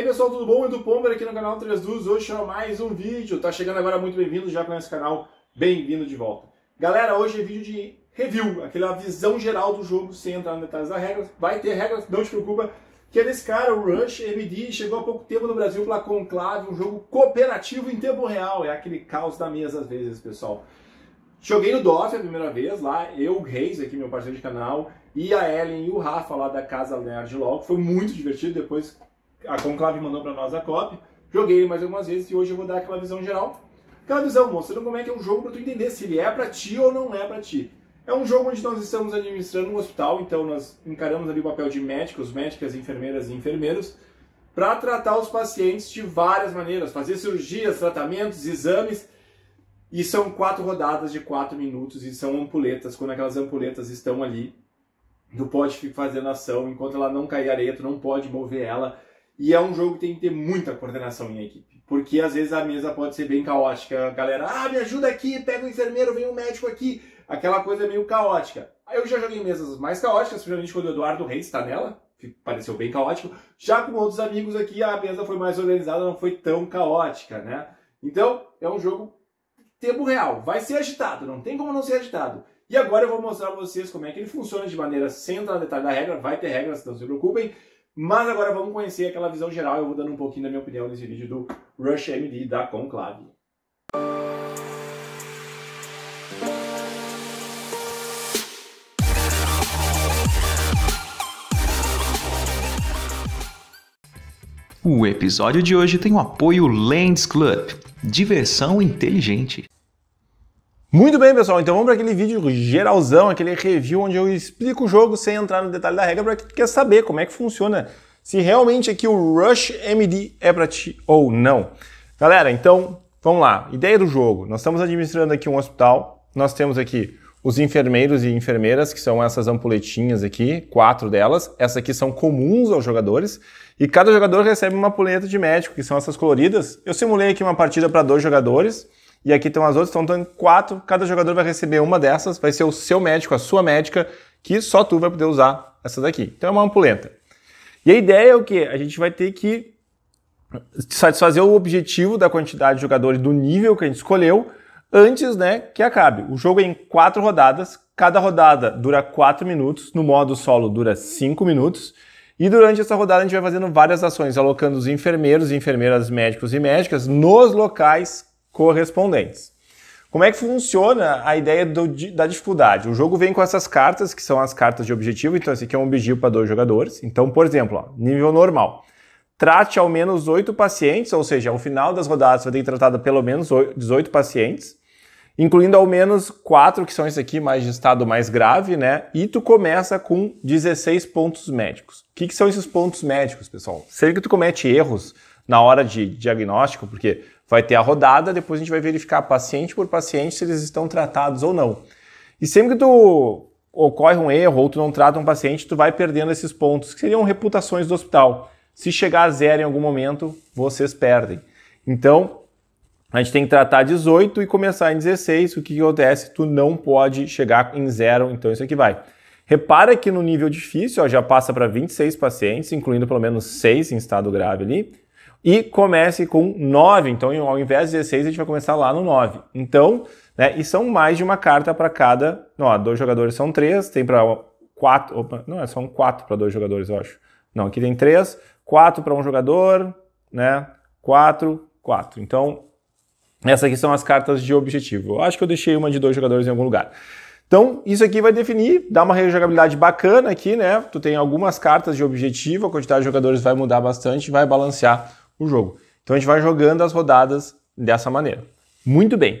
aí pessoal, tudo bom? Edu Pomber aqui no canal 3 Duas, hoje é mais um vídeo. Tá chegando agora, muito bem-vindo, já conhece o canal, bem-vindo de volta. Galera, hoje é vídeo de review, aquela visão geral do jogo, sem entrar em detalhes das regras. Vai ter regras, não te preocupa, que é desse cara, o Rush MD, chegou há pouco tempo no Brasil pela Conclave, um jogo cooperativo em tempo real. É aquele caos da mesa às vezes, pessoal. Joguei no DOF a primeira vez lá, eu, o Reis, aqui meu parceiro de canal, e a Ellen e o Rafa lá da Casa Nerd Lock. foi muito divertido, depois a Conclave mandou para nós a cópia. Joguei mais algumas vezes e hoje eu vou dar aquela visão geral. Aquela visão mostrando como é que é um jogo para tu entender se ele é para ti ou não é para ti. É um jogo onde nós estamos administrando um hospital, então nós encaramos ali o papel de médicos, médicas, enfermeiras e enfermeiros para tratar os pacientes de várias maneiras, fazer cirurgias, tratamentos, exames. E são quatro rodadas de quatro minutos e são ampuletas, quando aquelas ampuletas estão ali, tu pode fazer na ação, enquanto ela não cair areia, tu não pode mover ela, e é um jogo que tem que ter muita coordenação em equipe. Porque às vezes a mesa pode ser bem caótica. A galera, ah, me ajuda aqui, pega o um enfermeiro, vem um médico aqui. Aquela coisa é meio caótica. Eu já joguei mesas mais caóticas, principalmente quando o Eduardo Reis está nela. Pareceu bem caótico. Já com outros amigos aqui, a mesa foi mais organizada, não foi tão caótica, né? Então, é um jogo tempo real. Vai ser agitado, não tem como não ser agitado. E agora eu vou mostrar pra vocês como é que ele funciona de maneira sem entrar no detalhe da regra. Vai ter regras, não se preocupem. Mas agora vamos conhecer aquela visão geral, eu vou dando um pouquinho da minha opinião nesse vídeo do Rush MD da Conclave. O episódio de hoje tem o apoio Lens Club, diversão inteligente. Muito bem, pessoal, então vamos para aquele vídeo geralzão, aquele review onde eu explico o jogo sem entrar no detalhe da regra para quem quer saber como é que funciona, se realmente aqui o Rush MD é para ti ou não. Galera, então vamos lá. Ideia do jogo: nós estamos administrando aqui um hospital, nós temos aqui os enfermeiros e enfermeiras, que são essas ampuletinhas aqui, quatro delas. Essas aqui são comuns aos jogadores. E cada jogador recebe uma ampuleta de médico, que são essas coloridas. Eu simulei aqui uma partida para dois jogadores. E aqui estão as outras, então estão quatro. Cada jogador vai receber uma dessas, vai ser o seu médico, a sua médica, que só tu vai poder usar essa daqui. Então é uma ampulenta E a ideia é o que? A gente vai ter que satisfazer o objetivo da quantidade de jogadores do nível que a gente escolheu antes né, que acabe. O jogo é em quatro rodadas, cada rodada dura quatro minutos, no modo solo dura cinco minutos. E durante essa rodada a gente vai fazendo várias ações, alocando os enfermeiros, enfermeiras, médicos e médicas nos locais correspondentes. Como é que funciona a ideia do, da dificuldade? O jogo vem com essas cartas, que são as cartas de objetivo. Então, esse aqui é um objetivo para dois jogadores. Então, por exemplo, ó, nível normal. Trate ao menos oito pacientes, ou seja, ao final das rodadas você vai ter tratado pelo menos 18 pacientes, incluindo ao menos quatro que são esses aqui, mais de estado mais grave, né? E tu começa com 16 pontos médicos. O que, que são esses pontos médicos, pessoal? Sempre que tu comete erros na hora de diagnóstico, porque Vai ter a rodada, depois a gente vai verificar paciente por paciente se eles estão tratados ou não. E sempre que tu ocorre um erro ou tu não trata um paciente, tu vai perdendo esses pontos, que seriam reputações do hospital. Se chegar a zero em algum momento, vocês perdem. Então, a gente tem que tratar 18 e começar em 16. O que, que acontece? Tu não pode chegar em zero, então isso aqui vai. Repara que no nível difícil, ó, já passa para 26 pacientes, incluindo pelo menos 6 em estado grave ali e comece com 9. Então, ao invés de 16, a gente vai começar lá no 9. Então, né, e são mais de uma carta para cada. Ó, dois jogadores são três, tem para quatro. Opa, não, é quatro para dois jogadores, eu acho. Não, aqui tem três, quatro para um jogador, né? Quatro, quatro. Então, essas aqui são as cartas de objetivo. Eu acho que eu deixei uma de dois jogadores em algum lugar. Então, isso aqui vai definir, dá uma rejogabilidade bacana aqui, né? Tu tem algumas cartas de objetivo, a quantidade de jogadores vai mudar bastante, vai balancear o jogo. Então a gente vai jogando as rodadas dessa maneira. Muito bem.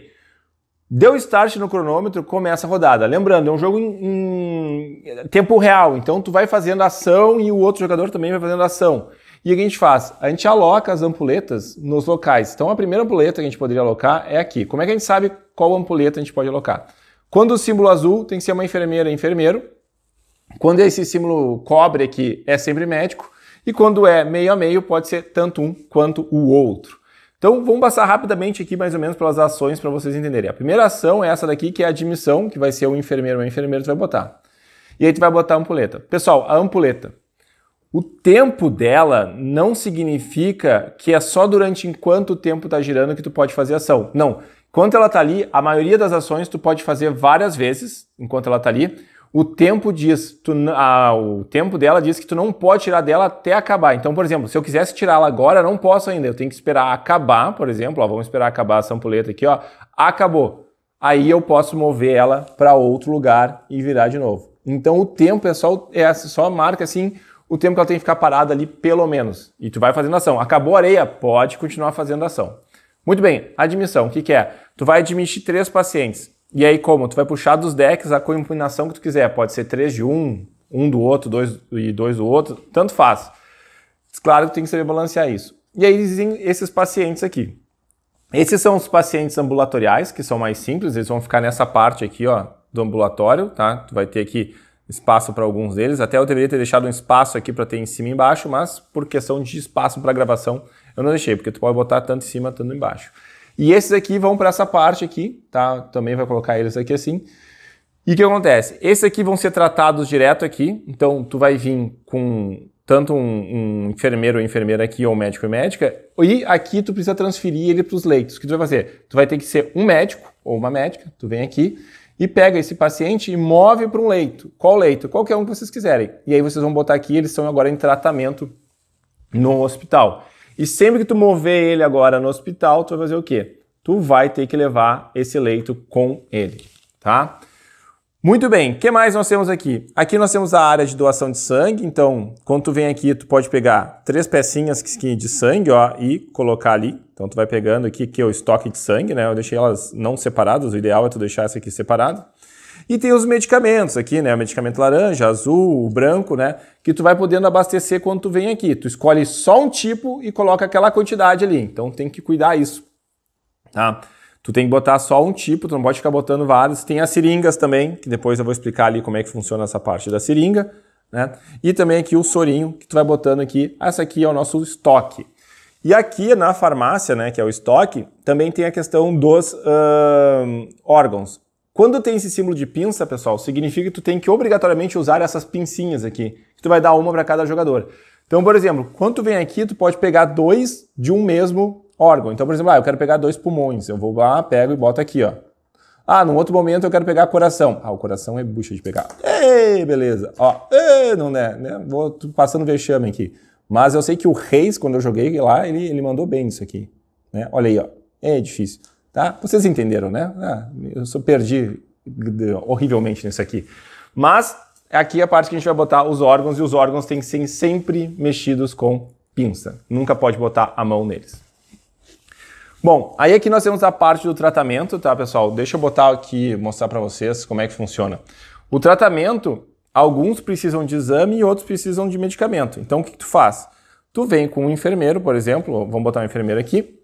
Deu start no cronômetro, começa a rodada. Lembrando, é um jogo em, em tempo real, então tu vai fazendo ação e o outro jogador também vai fazendo ação. E o que a gente faz? A gente aloca as ampuletas nos locais. Então a primeira ampuleta que a gente poderia alocar é aqui. Como é que a gente sabe qual ampuleta a gente pode alocar? Quando o símbolo azul tem que ser uma enfermeira enfermeiro. Quando esse símbolo cobre aqui é sempre médico. E quando é meio a meio, pode ser tanto um quanto o outro. Então vamos passar rapidamente aqui mais ou menos pelas ações para vocês entenderem. A primeira ação é essa daqui, que é a admissão, que vai ser o um enfermeiro ou a enfermeira que vai botar. E aí tu vai botar a ampuleta. Pessoal, a ampuleta. O tempo dela não significa que é só durante enquanto o tempo está girando que tu pode fazer ação. Não. Enquanto ela está ali, a maioria das ações tu pode fazer várias vezes enquanto ela está ali o tempo diz, tu, ah, o tempo dela diz que tu não pode tirar dela até acabar. Então, por exemplo, se eu quisesse tirá-la agora, não posso ainda. Eu tenho que esperar acabar, por exemplo, ó, vamos esperar acabar a sampuleta aqui, ó. Acabou. Aí eu posso mover ela para outro lugar e virar de novo. Então o tempo é só é assim, só marca assim o tempo que ela tem que ficar parada ali pelo menos. E tu vai fazendo ação. Acabou a areia, pode continuar fazendo ação. Muito bem, admissão. O que, que é? Tu vai admitir três pacientes e aí como? Tu vai puxar dos decks a combinação que tu quiser. Pode ser três de um, um do outro, dois e dois do outro, tanto faz. Claro que tem que saber balancear isso. E aí existem esses pacientes aqui. Esses são os pacientes ambulatoriais, que são mais simples, eles vão ficar nessa parte aqui, ó, do ambulatório, tá? Tu vai ter aqui espaço para alguns deles. Até eu deveria ter deixado um espaço aqui para ter em cima e embaixo, mas por questão de espaço para gravação, eu não deixei, porque tu pode botar tanto em cima, tanto embaixo. E esses aqui vão para essa parte aqui, tá? Também vai colocar eles aqui assim. E o que acontece? Esses aqui vão ser tratados direto aqui, então tu vai vir com tanto um, um enfermeiro ou enfermeira aqui, ou médico e médica, e aqui tu precisa transferir ele para os leitos. O que tu vai fazer? Tu vai ter que ser um médico ou uma médica, tu vem aqui, e pega esse paciente e move para um leito. Qual leito? Qualquer é um que vocês quiserem. E aí vocês vão botar aqui, eles estão agora em tratamento no hospital. E sempre que tu mover ele agora no hospital, tu vai fazer o quê? Tu vai ter que levar esse leito com ele, tá? Muito bem, o que mais nós temos aqui? Aqui nós temos a área de doação de sangue, então quando tu vem aqui, tu pode pegar três pecinhas de sangue ó, e colocar ali. Então tu vai pegando aqui que é o estoque de sangue, né? Eu deixei elas não separadas, o ideal é tu deixar essa aqui separada. E tem os medicamentos aqui, né? O medicamento laranja, azul, branco, né? Que tu vai podendo abastecer quando tu vem aqui. Tu escolhe só um tipo e coloca aquela quantidade ali. Então tem que cuidar isso, tá? Tu tem que botar só um tipo, tu não pode ficar botando vários. Tem as seringas também, que depois eu vou explicar ali como é que funciona essa parte da seringa, né? E também aqui o sorinho, que tu vai botando aqui. Essa aqui é o nosso estoque. E aqui na farmácia, né, que é o estoque, também tem a questão dos uh, órgãos. Quando tem esse símbolo de pinça, pessoal, significa que tu tem que obrigatoriamente usar essas pincinhas aqui. Que tu vai dar uma para cada jogador. Então, por exemplo, quando tu vem aqui, tu pode pegar dois de um mesmo órgão. Então, por exemplo, ah, eu quero pegar dois pulmões. Eu vou lá, pego e boto aqui, ó. Ah, num outro momento eu quero pegar coração. Ah, o coração é bucha de pegar. Ei, beleza. Ó, ei, não é, né? Vou passando vexame aqui. Mas eu sei que o Reis, quando eu joguei lá, ele, ele mandou bem isso aqui. Né? Olha aí, ó. É difícil. Tá? Vocês entenderam, né? Ah, eu só perdi horrivelmente nisso aqui. Mas aqui é a parte que a gente vai botar os órgãos e os órgãos têm que ser sempre mexidos com pinça. Nunca pode botar a mão neles. Bom, aí aqui nós temos a parte do tratamento, tá, pessoal? Deixa eu botar aqui, mostrar para vocês como é que funciona. O tratamento, alguns precisam de exame e outros precisam de medicamento. Então, o que, que tu faz? Tu vem com um enfermeiro, por exemplo, vamos botar um enfermeiro aqui,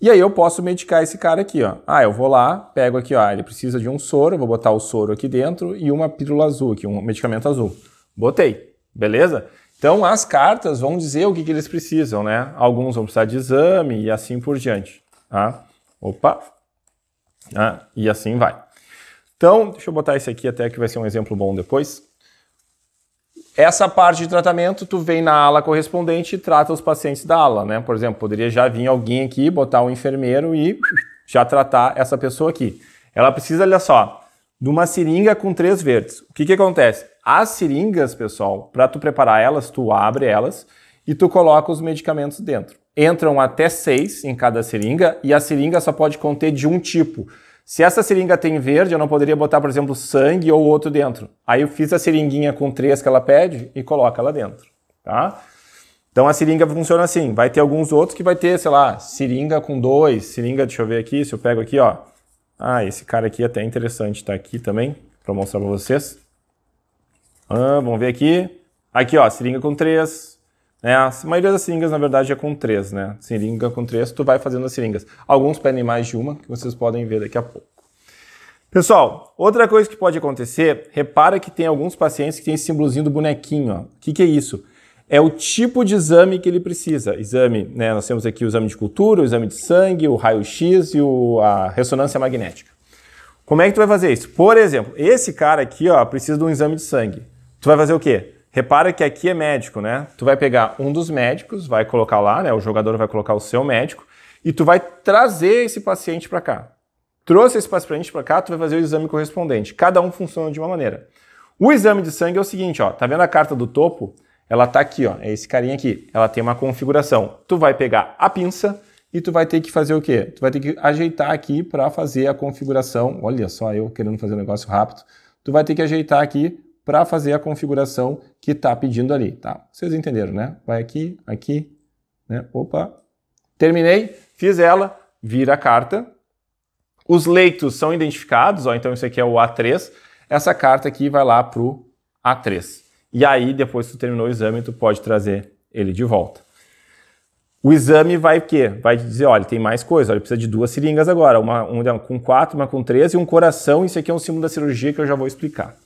e aí eu posso medicar esse cara aqui, ó. Ah, eu vou lá, pego aqui, ó, ele precisa de um soro, vou botar o soro aqui dentro e uma pílula azul aqui, um medicamento azul. Botei, beleza? Então as cartas vão dizer o que, que eles precisam, né? Alguns vão precisar de exame e assim por diante. Ah, opa! Ah, e assim vai. Então, deixa eu botar esse aqui até que vai ser um exemplo bom depois. Essa parte de tratamento, tu vem na ala correspondente e trata os pacientes da ala, né? Por exemplo, poderia já vir alguém aqui, botar um enfermeiro e já tratar essa pessoa aqui. Ela precisa, olha só, de uma seringa com três verdes. O que, que acontece? As seringas, pessoal, para tu preparar elas, tu abre elas e tu coloca os medicamentos dentro. Entram até seis em cada seringa e a seringa só pode conter de um tipo. Se essa seringa tem verde, eu não poderia botar, por exemplo, sangue ou outro dentro. Aí eu fiz a seringuinha com três que ela pede e coloca ela dentro, tá? Então a seringa funciona assim. Vai ter alguns outros que vai ter, sei lá, seringa com dois, seringa, deixa eu ver aqui, se eu pego aqui, ó. Ah, esse cara aqui é até interessante, tá aqui também, para mostrar para vocês. Ah, vamos ver aqui. Aqui, ó, seringa com três, é, a maioria das seringas, na verdade, é com três, né? Seringa com três, tu vai fazendo as seringas. Alguns pedem mais de uma, que vocês podem ver daqui a pouco. Pessoal, outra coisa que pode acontecer, repara que tem alguns pacientes que têm esse símbolozinho do bonequinho. O que, que é isso? É o tipo de exame que ele precisa. Exame, né? Nós temos aqui o exame de cultura, o exame de sangue, o raio-x e o, a ressonância magnética. Como é que tu vai fazer isso? Por exemplo, esse cara aqui, ó, precisa de um exame de sangue. Tu vai fazer o quê? Repara que aqui é médico, né? Tu vai pegar um dos médicos, vai colocar lá, né? O jogador vai colocar o seu médico e tu vai trazer esse paciente para cá. Trouxe esse paciente para cá, tu vai fazer o exame correspondente. Cada um funciona de uma maneira. O exame de sangue é o seguinte, ó, tá vendo a carta do topo? Ela tá aqui, ó, é esse carinha aqui. Ela tem uma configuração. Tu vai pegar a pinça e tu vai ter que fazer o quê? Tu vai ter que ajeitar aqui para fazer a configuração. Olha só, eu querendo fazer um negócio rápido. Tu vai ter que ajeitar aqui para fazer a configuração que está pedindo ali, tá? Vocês entenderam, né? Vai aqui, aqui, né? Opa! Terminei, fiz ela, vira a carta. Os leitos são identificados, ó, então isso aqui é o A3. Essa carta aqui vai lá para o A3. E aí, depois que tu terminou o exame, tu pode trazer ele de volta. O exame vai o quê? Vai dizer, olha, tem mais coisa, olha, precisa de duas seringas agora, uma, uma com quatro, uma com três e um coração, isso aqui é um símbolo da cirurgia que eu já vou explicar.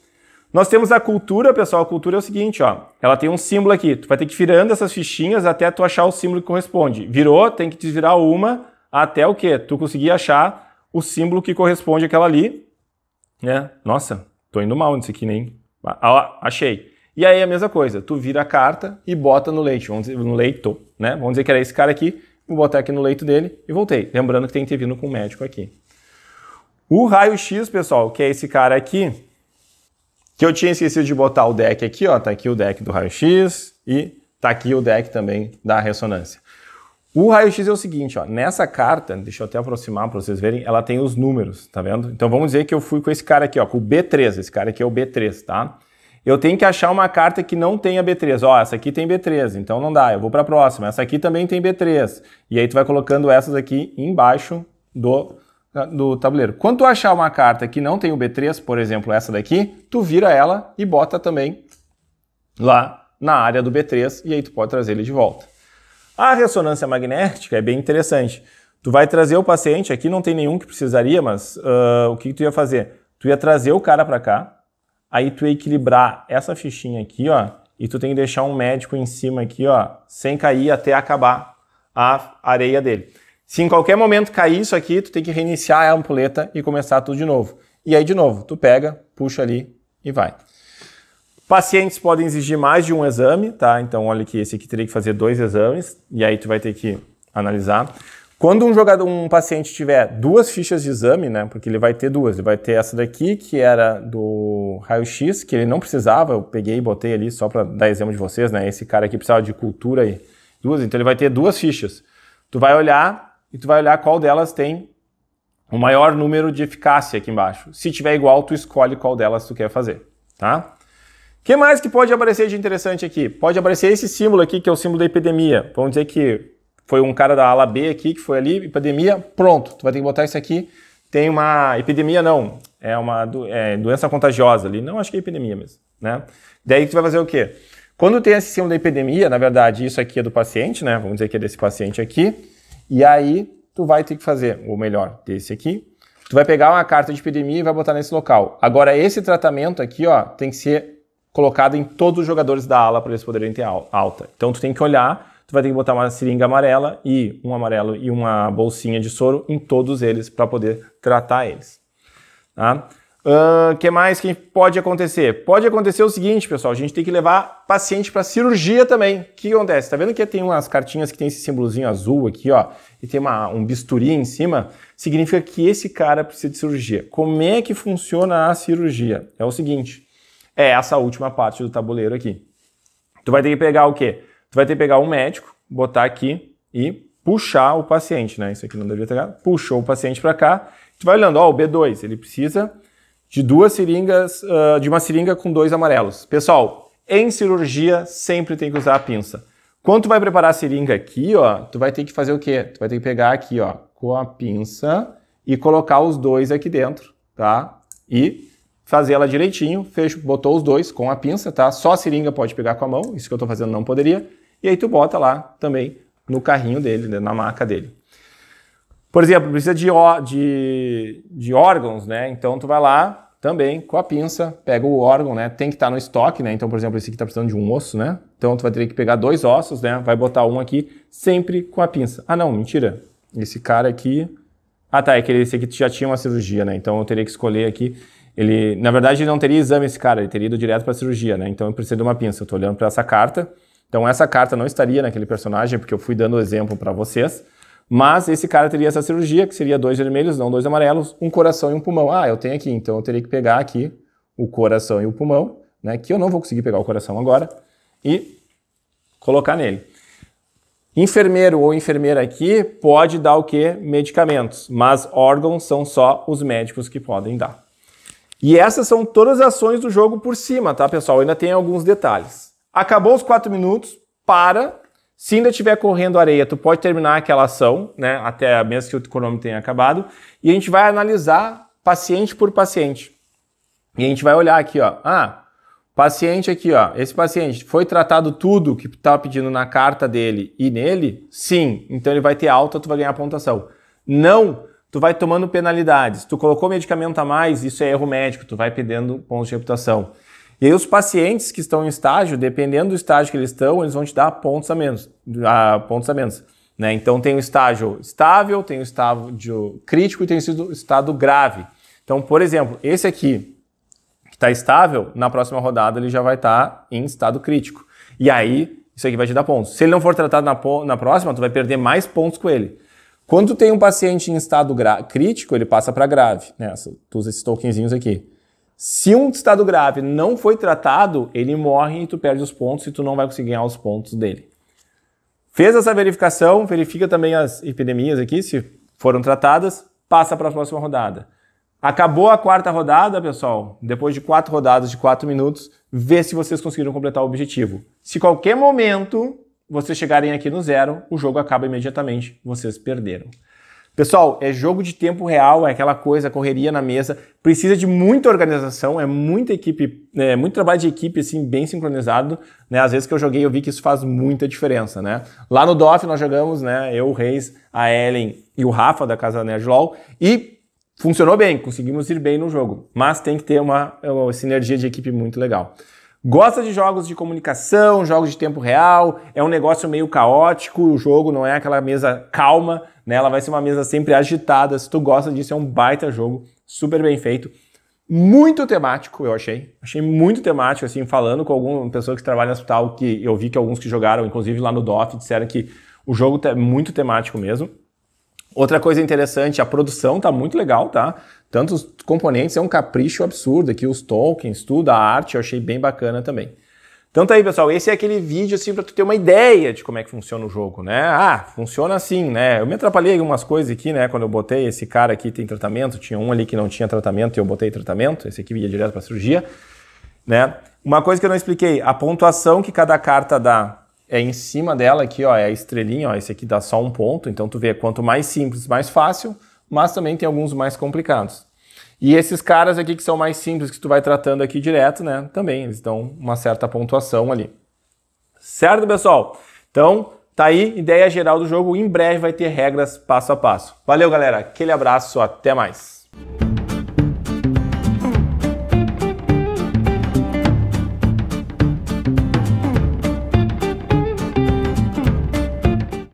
Nós temos a cultura, pessoal. A cultura é o seguinte, ó. Ela tem um símbolo aqui. Tu vai ter que ir virando essas fichinhas até tu achar o símbolo que corresponde. Virou, tem que desvirar uma até o quê? Tu conseguir achar o símbolo que corresponde àquela ali, né? Nossa, tô indo mal nisso aqui, nem. Né? Ah, achei. E aí a mesma coisa. Tu vira a carta e bota no leite. Vamos dizer, no leito, né? Vamos dizer que era esse cara aqui. Vou botar aqui no leito dele e voltei. Lembrando que tem que ter vindo com o médico aqui. O raio-x, pessoal, que é esse cara aqui, que eu tinha esquecido de botar o deck aqui, ó. Tá aqui o deck do raio-x e tá aqui o deck também da ressonância. O raio-x é o seguinte, ó, nessa carta, deixa eu até aproximar para vocês verem, ela tem os números, tá vendo? Então vamos dizer que eu fui com esse cara aqui, ó, com o B3, esse cara aqui é o B3, tá? Eu tenho que achar uma carta que não tenha B3. Ó, essa aqui tem B3, então não dá, eu vou para a próxima. Essa aqui também tem B3. E aí tu vai colocando essas aqui embaixo do do tabuleiro. Quando tu achar uma carta que não tem o B3, por exemplo, essa daqui, tu vira ela e bota também lá na área do B3 e aí tu pode trazer ele de volta. A ressonância magnética é bem interessante. Tu vai trazer o paciente, aqui não tem nenhum que precisaria, mas uh, o que, que tu ia fazer? Tu ia trazer o cara para cá, aí tu ia equilibrar essa fichinha aqui, ó, e tu tem que deixar um médico em cima aqui, ó, sem cair até acabar a areia dele. Se em qualquer momento cair isso aqui, tu tem que reiniciar a ampuleta e começar tudo de novo. E aí, de novo, tu pega, puxa ali e vai. Pacientes podem exigir mais de um exame, tá? Então, olha que esse aqui teria que fazer dois exames, e aí tu vai ter que analisar. Quando um jogador, um paciente tiver duas fichas de exame, né? Porque ele vai ter duas, ele vai ter essa daqui, que era do raio-x, que ele não precisava, eu peguei e botei ali só para dar exemplo de vocês, né? Esse cara aqui precisava de cultura e duas, então ele vai ter duas fichas. Tu vai olhar e tu vai olhar qual delas tem o maior número de eficácia aqui embaixo. Se tiver igual, tu escolhe qual delas tu quer fazer, tá? O que mais que pode aparecer de interessante aqui? Pode aparecer esse símbolo aqui, que é o símbolo da epidemia. Vamos dizer que foi um cara da ala B aqui, que foi ali, epidemia, pronto. Tu vai ter que botar isso aqui. Tem uma... Epidemia não. É uma do, é, doença contagiosa ali. Não, acho que é epidemia mesmo, né? Daí tu vai fazer o quê? Quando tem esse símbolo da epidemia, na verdade, isso aqui é do paciente, né? Vamos dizer que é desse paciente aqui. E aí tu vai ter que fazer, ou melhor, desse aqui, tu vai pegar uma carta de epidemia e vai botar nesse local. Agora esse tratamento aqui, ó, tem que ser colocado em todos os jogadores da ala para eles poderem ter alta. Então tu tem que olhar, tu vai ter que botar uma seringa amarela e um amarelo e uma bolsinha de soro em todos eles para poder tratar eles. Tá? O uh, que mais que pode acontecer? Pode acontecer o seguinte, pessoal, a gente tem que levar paciente para cirurgia também. O que acontece? Tá vendo que tem umas cartinhas que tem esse símbolozinho azul aqui, ó, e tem uma, um bisturi em cima? Significa que esse cara precisa de cirurgia. Como é que funciona a cirurgia? É o seguinte, é essa última parte do tabuleiro aqui. Tu vai ter que pegar o quê? Tu vai ter que pegar um médico, botar aqui e puxar o paciente, né? Isso aqui não deveria ter. Puxou o paciente para cá. Tu vai olhando, ó, o B2, ele precisa de duas seringas, uh, de uma seringa com dois amarelos. Pessoal, em cirurgia sempre tem que usar a pinça. Quando tu vai preparar a seringa aqui, ó, tu vai ter que fazer o quê? Tu vai ter que pegar aqui, ó, com a pinça e colocar os dois aqui dentro, tá? E fazer ela direitinho, fecho, botou os dois com a pinça, tá? Só a seringa pode pegar com a mão, isso que eu tô fazendo não poderia. E aí tu bota lá também no carrinho dele, né, na maca dele. Por exemplo, precisa de, de, de órgãos, né? Então tu vai lá, também com a pinça, pega o órgão, né? Tem que estar tá no estoque, né? Então, por exemplo, esse aqui está precisando de um osso, né? Então, tu vai ter que pegar dois ossos, né? Vai botar um aqui, sempre com a pinça. Ah, não, mentira. Esse cara aqui... Ah, tá, é que esse aqui já tinha uma cirurgia, né? Então, eu teria que escolher aqui. Ele, na verdade, ele não teria exame esse cara, ele teria ido direto para a cirurgia, né? Então, eu preciso de uma pinça. Eu estou olhando para essa carta. Então, essa carta não estaria naquele personagem, porque eu fui dando exemplo para vocês. Mas esse cara teria essa cirurgia, que seria dois vermelhos, não dois amarelos, um coração e um pulmão. Ah, eu tenho aqui, então eu teria que pegar aqui o coração e o pulmão, né? Que eu não vou conseguir pegar o coração agora, e colocar nele. Enfermeiro ou enfermeira aqui pode dar o que? Medicamentos, mas órgãos são só os médicos que podem dar. E essas são todas as ações do jogo por cima, tá, pessoal? Ainda tem alguns detalhes. Acabou os quatro minutos, para se ainda estiver correndo areia, tu pode terminar aquela ação, né, até mesmo que o cronômetro tenha acabado, e a gente vai analisar paciente por paciente. E a gente vai olhar aqui, ó, ah, paciente aqui, ó, esse paciente foi tratado tudo que estava tá pedindo na carta dele e nele? Sim, então ele vai ter alta, tu vai ganhar pontuação. Não, tu vai tomando penalidades. Tu colocou medicamento a mais, isso é erro médico, tu vai perdendo pontos de reputação. E aí os pacientes que estão em estágio, dependendo do estágio que eles estão, eles vão te dar pontos a menos. Ah, pontos a menos. Né? Então tem o estágio estável, tem o estágio crítico e tem o estado grave. Então, por exemplo, esse aqui que está estável, na próxima rodada ele já vai estar tá em estado crítico. E aí, isso aqui vai te dar pontos. Se ele não for tratado na, na próxima, tu vai perder mais pontos com ele. Quando tem um paciente em estado crítico, ele passa para grave. Né? Tu usa esses tokenzinhos aqui. Se um estado grave não foi tratado, ele morre e tu perde os pontos e tu não vai conseguir ganhar os pontos dele. Fez essa verificação, verifica também as epidemias aqui, se foram tratadas, passa para a próxima rodada. Acabou a quarta rodada, pessoal. Depois de quatro rodadas de quatro minutos, vê se vocês conseguiram completar o objetivo. Se qualquer momento vocês chegarem aqui no zero, o jogo acaba imediatamente, vocês perderam. Pessoal, é jogo de tempo real, é aquela coisa, correria na mesa, precisa de muita organização, é muita equipe, é muito trabalho de equipe, assim, bem sincronizado, né? Às vezes que eu joguei, eu vi que isso faz muita diferença, né? Lá no DOF nós jogamos, né? Eu, o Reis, a Ellen e o Rafa da Casa Nerd LOL, e funcionou bem, conseguimos ir bem no jogo, mas tem que ter uma, uma sinergia de equipe muito legal. Gosta de jogos de comunicação, jogos de tempo real, é um negócio meio caótico, o jogo não é aquela mesa calma, né? Ela vai ser uma mesa sempre agitada. Se tu gosta disso, é um baita jogo, super bem feito. Muito temático, eu achei. Achei muito temático, assim, falando com alguma pessoa que trabalha no hospital, que eu vi que alguns que jogaram, inclusive lá no DOF, disseram que o jogo é muito temático mesmo. Outra coisa interessante, a produção tá muito legal, tá? Tanto os componentes, é um capricho absurdo aqui, os tokens, tudo, a arte, eu achei bem bacana também. Então tá aí, pessoal. Esse é aquele vídeo assim para tu ter uma ideia de como é que funciona o jogo, né? Ah, funciona assim, né? Eu me atrapalhei algumas coisas aqui, né? Quando eu botei esse cara aqui tem tratamento, tinha um ali que não tinha tratamento e eu botei tratamento. Esse aqui ia direto para cirurgia, né? Uma coisa que eu não expliquei, a pontuação que cada carta dá é em cima dela aqui, ó, é a estrelinha, ó, esse aqui dá só um ponto, então tu vê quanto mais simples, mais fácil, mas também tem alguns mais complicados. E esses caras aqui que são mais simples, que tu vai tratando aqui direto, né? Também, eles dão uma certa pontuação ali. Certo, pessoal? Então, tá aí, ideia geral do jogo. Em breve vai ter regras passo a passo. Valeu, galera. Aquele abraço, até mais.